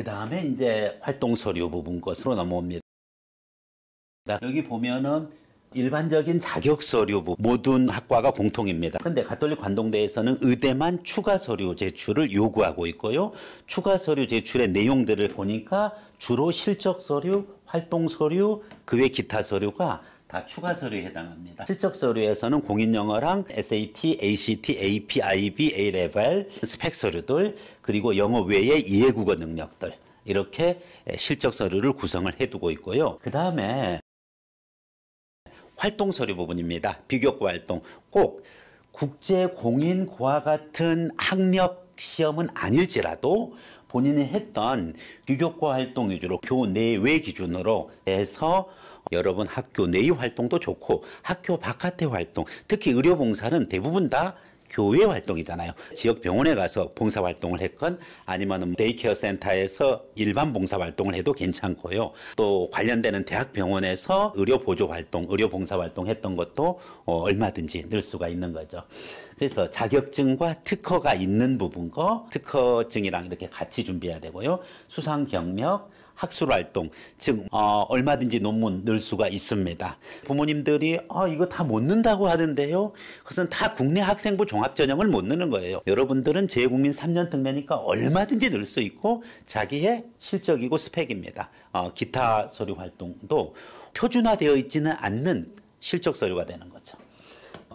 그 다음에 이제 활동 서류 부분 것으로 넘어옵니다. 여기 보면은 일반적인 자격 서류부 모든 학과가 공통입니다. 근데 가톨릭 관동대에서는 의대만 추가 서류 제출을 요구하고 있고요. 추가 서류 제출의 내용들을 보니까 주로 실적 서류, 활동 서류, 그 외 기타 서류가 다 추가 서류에 해당합니다. 실적 서류에서는 공인 영어랑 SAT, ACT, AP, IB, A-level, 스펙 서류들 그리고 영어 외의 이해 국어 능력들 이렇게 실적 서류를 구성을 해두고 있고요. 그 다음에 활동 서류 부분입니다. 비교과 활동 꼭 국제 공인 고와 같은 학력 시험은 아닐지라도 본인이 했던 유교과 활동 위주로 교내외 기준으로 해서 여러분 학교 내의 활동도 좋고 학교 바깥의 활동 특히 의료봉사는 대부분 다 교회 활동이잖아요. 지역 병원에 가서 봉사 활동을 했건 아니면 데이케어 센터에서 일반 봉사 활동을 해도 괜찮고요. 또 관련되는 대학 병원에서 의료 보조 활동, 의료 봉사 활동 했던 것도 어, 얼마든지 늘 수가 있는 거죠. 그래서 자격증과 특허가 있는 부분과 특허증이랑 이렇게 같이 준비해야 되고요. 수상 경력, 학술 활동, 즉 어, 얼마든지 논문 넣을 수가 있습니다. 부모님들이 아 이거 다 못 넣는다고 하던데요. 그것은 다 국내 학생부 종합 전형을 못 넣는 거예요. 여러분들은 재국민 3년 특례니까 얼마든지 넣을 수 있고 자기의 실적이고 스펙입니다. 어, 기타 서류 활동도 표준화되어 있지는 않는 실적 서류가 되는 거죠.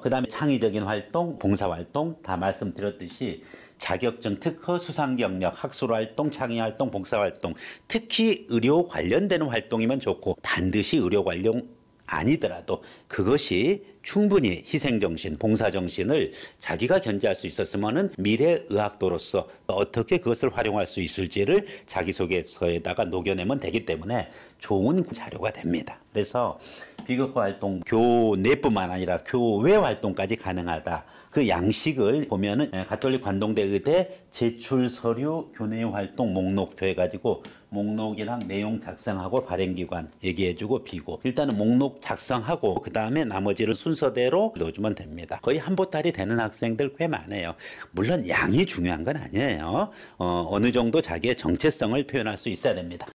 그 다음에 창의적인 활동, 봉사활동 다 말씀드렸듯이 자격증 특허, 수상 경력, 학술 활동, 창의 활동, 봉사 활동, 특히 의료 관련되는 활동이면 좋고 반드시 의료 관련 아니더라도 그것이 충분히 희생정신, 봉사정신을 자기가 견제할 수 있었으면은 미래의학도로서 어떻게 그것을 활용할 수 있을지를 자기소개서에다가 녹여내면 되기 때문에 좋은 자료가 됩니다. 그래서 비극화 활동 교내뿐만 아니라 교외 활동까지 가능하다. 그 양식을 보면은 가톨릭 관동대 의대 제출 서류 교내 활동 목록표 해가지고 목록이랑 내용 작성하고 발행기관 얘기해주고 비고 일단은 목록 작성하고 그 다음에 나머지를 순 순서대로 넣어주면 됩니다. 거의 한 보따리 되는 학생들 꽤 많아요. 물론 양이 중요한 건 아니에요. 어, 어느 정도 자기의 정체성을 표현할 수 있어야 됩니다.